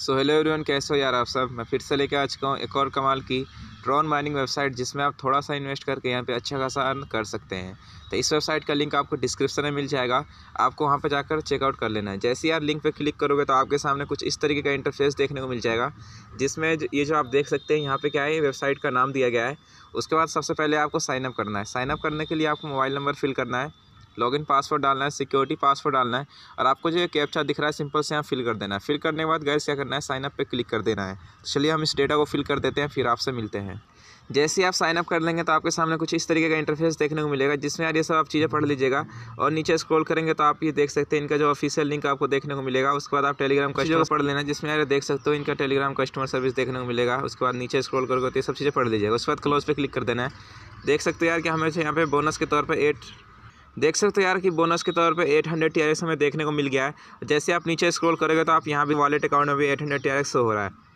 so hello everyone कैसे हो यार आप सब मैं फिर से लेकर आ चुका हूँ एक और कमाल की ड्रॉन माइनिंग वेबसाइट जिसमें आप थोड़ा सा इन्वेस्ट करके यहाँ पे अच्छा खासा अर्न कर सकते हैं तो इस वेबसाइट का लिंक आपको डिस्क्रिप्शन में मिल जाएगा आपको वहाँ पर जाकर चेकआउट कर लेना है जैसे ही आप लिंक पे क्लिक करोगे तो आपके सामने कुछ इस तरीके का इंटरफेस देखने को मिल जाएगा जिसमें ये जो आप देख सकते हैं यहाँ पर क्या है वेबसाइट का नाम दिया गया है उसके बाद सबसे पहले आपको साइनअप करना है साइनअप करने के लिए आपको मोबाइल नंबर फिल करना है लॉगिन पासवर्ड डालना है सिक्योरिटी पासवर्ड डालना है और आपको जो कैप्चा दिख रहा है सिंपल से यहाँ फिल कर देना है फिल करने के बाद गैस क्या करना है साइनअप पर क्लिक कर देना है तो चलिए हम इस डेटा को फिल कर देते हैं फिर आपसे मिलते हैं जैसे ही आप साइनअप कर लेंगे तो आपके सामने कुछ इस तरीके का इंटरफेस देखने को मिलेगा जिसमें यार ये सब आप चीज़ें पढ़ लीजिएगा और नीचे स्क्रॉल करेंगे तो आप ये देख सकते हैं इनका जो ऑफिशियल लिंक आपको देखने को मिलेगा उसके बाद आप टेलीग्राम कस्टमर पढ़ लेना जिसमें यार देख सकते हो इनका टेलीग्राम कस्टमर सर्विस देखने को मिलेगा उसके बाद नीचे स्क्रॉल करके तो ये सब चीज़ें पढ़ लीजिएगा उसके बाद क्लोज पर क्लिक कर देना है देख सकते हो यार कि हमें यहाँ पे बोनस के तौर पर एट देख सकते हो यार कि बोनस के तौर पे 800 हंड्रेड टी हमें देखने को मिल गया है जैसे आप नीचे स्क्रॉल करोगे तो आप यहाँ भी वॉलेट अकाउंट में भी 800 हंड्रेड हो रहा है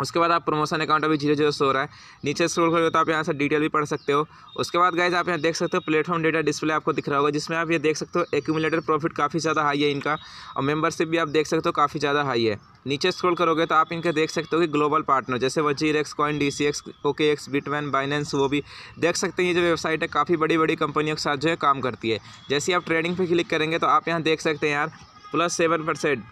उसके बाद आप प्रमोशन अकाउंट अभी जीरो जीरो सो रहा है नीचे स्क्रॉल करोगे तो आप यहाँ से डिटेल भी पढ़ सकते हो उसके बाद गाइज आप यहाँ देख सकते हो प्लेटफॉर्म डेटा डिस्प्ले आपको दिख रहा होगा जिसमें आप ये देख सकते हो एक्यूमुलेटेड प्रॉफिट काफ़ी ज़्यादा हाई है इनका और मेंबरशिप भी आप देख सकते हो काफ़ी ज़्यादा हाई है नीचे स्क्रॉल करोगे तो आप इनके देख सकते हो कि ग्लोबल पार्टनर जैसे WazirX coin D C X OK X Bitmart Binance वो भी देख सकते हैं ये जो वेबसाइट है काफ़ी बड़ी बड़ी कंपनियों के साथ जो है काम करती है जैसे आप ट्रेडिंग पर क्लिक करेंगे तो आप यहाँ देख सकते हैं यार प्लस सेवन परसेंट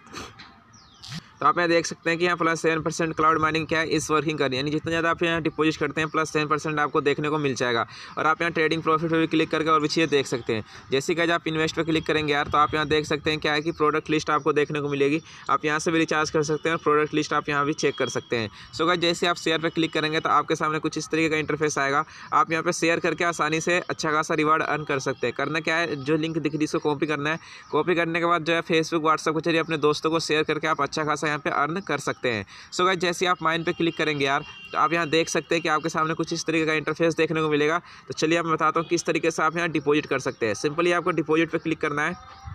तो आप यहाँ देख सकते हैं कि यहाँ plus seven percent cloud mining क्या है इस वर्किंग कर रही है यानी जितना ज़्यादा आप यहाँ डिपोजिट करते हैं प्लस सेवन परसेंट आपको देखने को मिल जाएगा और आप यहाँ ट्रेडिंग प्रॉफिट पर भी क्लिक करके और भी चीज़ें देख सकते हैं जैसे कि आप इन्वेस्ट पर क्लिक करेंगे यार तो आप यहाँ देख सकते हैं क्या है कि प्रोडक्ट लिस्ट आपको देखने को मिलेगी आप यहाँ से भी रिचार्ज कर सकते हैं और प्रोडक्ट लिस्ट आप यहाँ भी चेक कर सकते हैं सो अगर जैसे आप शेयर पर क्लिक करेंगे तो आपके सामने कुछ इस तरीके का इंटरफेस आएगा आप यहाँ पर शेयर करके आसानी से अच्छा खासा रिवार्ड अर्न कर सकते हैं करना क्या है जो लिंक दिख रही है उसको कॉपी करना है कॉपी करने के बाद जो है फेसबुक व्हाट्सअप के जरिए अपने दोस्तों को शेयर करके आप अच्छा खासा यहाँ पे अर्न कर सकते हैं सो गाइस जैसे आप माइन पे क्लिक करेंगे यार तो आप यहाँ देख सकते हैं कि आपके सामने कुछ इस तरीके का इंटरफेस देखने को मिलेगा तो चलिए मैं बताता हूँ किस तरीके से आप यहाँ डिपोजिट कर सकते हैं सिंपली आपको डिपोजिट पर क्लिक करना है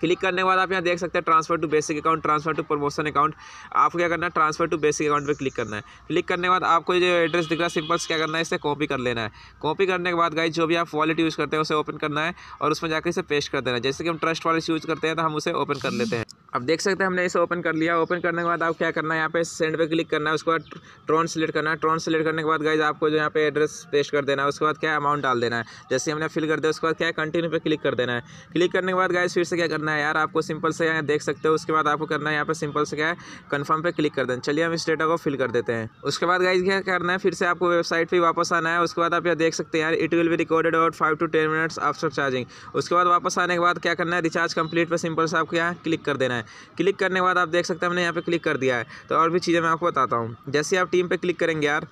क्लिक करने के बाद आप यहाँ देख सकते हैं transfer to basic account transfer to promotion account आपको क्या करना है ट्रांसफर टू बेसिक अकाउंट पर क्लिक करना है क्लिक करने के बाद आपको जो एड्रेस दिख रहा है सिंपल क्या करना है इसे कॉपी कर लेना है कॉपी करने के बाद गाइज जो भी आप वॉलेट यूज़ करते हैं उसे ओपन करना है और उसमें जाकर इसे पेस्ट कर देना है जैसे कि हम ट्रस्ट वॉलेट यूज़ करते हैं तो हम उसे ओपन कर लेते हैं अब देख सकते हैं हमने इसे ओपन कर लिया ओपन करने के बाद आप क्या करना है यहाँ पे सेंड पे क्लिक करना है उसके बाद ट्रॉन सेलेक्ट करना है ट्रॉन सेलेक्ट करने के बाद गाइज आपको जो यहाँ पे एड्रेस पेस्ट कर देना है उसके बाद क्या अमाउंट डाल देना है जैसे हमने फिल कर दिया उसके बाद क्या कंटिन्यू पे क्लिक कर देना है क्लिक करने के बाद गाइज फिर से क्या करना है करना है यार आपको सिंपल से यहाँ देख सकते हो उसके बाद आपको करना है यहाँ पर सिंपल से क्या है कन्फर्म पर क्लिक कर देना चलिए हम इस डेटा को फिल कर देते हैं उसके बाद गाइज क्या करना है फिर से आपको वेबसाइट पर वापस आना है उसके बाद आप यहाँ देख सकते हैं यार इट विल भी recorded about five to ten minutes after charging उसके बाद वापस आने के बाद क्या करना है रिचार्ज कंप्लीट पर सिंपल से आपको यहाँ क्लिक कर देना है क्लिक करने के बाद आप देख सकते हैं हमने यहाँ पर क्लिक कर दिया है तो और भी चीज़ें मैं आपको बताता हूँ जैसे आप टीम पर क्लिक करेंगे यार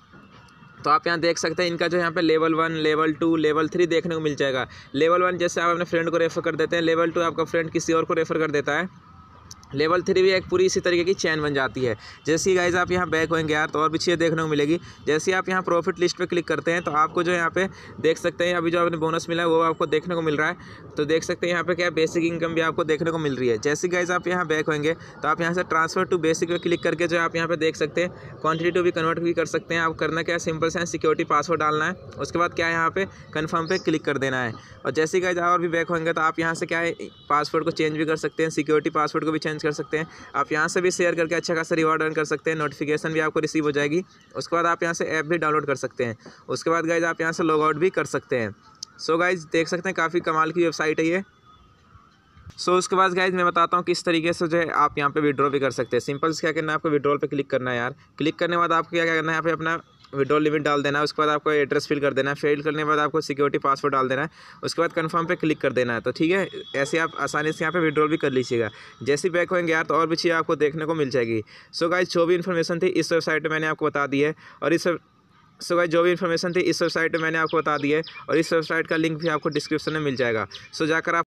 तो आप यहाँ देख सकते हैं इनका जो यहाँ पे level one level two level three देखने को मिल जाएगा लेवल वन जैसे आप अपने फ्रेंड को रेफ़र कर देते हैं लेवल टू आपका फ्रेंड किसी और को रेफ़र कर देता है लेवल थ्री भी एक पूरी इसी तरीके की चैन बन जाती है जैसे ही गाइज आप यहाँ बैक होंगे यार तो और भी चीज़ें देखने को मिलेगी जैसे आप यहाँ प्रॉफिट लिस्ट पे क्लिक करते हैं तो आपको जो यहाँ पे देख सकते हैं अभी जो आपने बोनस मिला है वो आपको देखने को मिल रहा है तो देख सकते हैं यहाँ पे क्या बेसिक इनकम भी आपको देखने को मिल रही है जैसे गाइज आप यहाँ बैक होंगे तो आप यहाँ से ट्रांसफर टू बेसिक पर क्लिक करके जो आप यहाँ पर देख सकते हैं क्वान्टिटी टू भी कन्वर्ट भी कर सकते हैं आप करना क्या सिंपल से सिक्योरिटी पासवर्ड डालना है उसके बाद क्या यहाँ पर कन्फर्म पर क्लिक कर देना है और जैसे गाइज और भी बैक होंगे तो आप यहाँ से क्या है पासवर्ड को चेंज भी कर सकते हैं सिक्योरिटी पासवर्ड को भी चेंज चेंज कर सकते हैं आप यहाँ से भी शेयर करके अच्छा खासा रिवॉर्ड अर्न कर सकते हैं नोटिफिकेशन भी आपको रिसीव हो जाएगी उसके बाद आप यहाँ से ऐप भी डाउनलोड कर सकते हैं उसके बाद गाइज आप यहाँ से लॉग आउट भी कर सकते हैं सो so गाइज देख सकते हैं काफ़ी कमाल की वेबसाइट है ये सो so, उसके बाद गाइज मैं बताता हूँ किस तरीके से जो है आप यहाँ पे विड्रॉ भी कर सकते हैं सिंपल से क्या करना है आपको विड्रॉल पे क्लिक करना है यार क्लिक करने बाद आपको क्या क्या करना है यहाँ पे अपना विड्रॉल लिमिट डाल देना है उसके बाद आपको एड्रेस फिल कर देना है फिल करने के बाद आपको सिक्योरिटी पासवर्ड डाल देना है उसके बाद कन्फर्म पे क्लिक कर देना है तो ठीक है ऐसे आप आसानी से यहाँ पे विड्रॉल भी कर लीजिएगा जैसे बैक होंगे यार तो और भी चीज़ आपको देखने को मिल जाएगी सो गाइज जो भी इन्फॉर्मेशन थी इस वेबसाइट पर मैंने आपको बता दी है और इस सो गाइज जो भी इन्फॉर्मेशन थी इस वेबसाइट पर मैंने आपको बता दी है और इस वेबसाइट का लिंक भी आपको डिस्क्रिप्शन में मिल जाएगा सो जाकर आप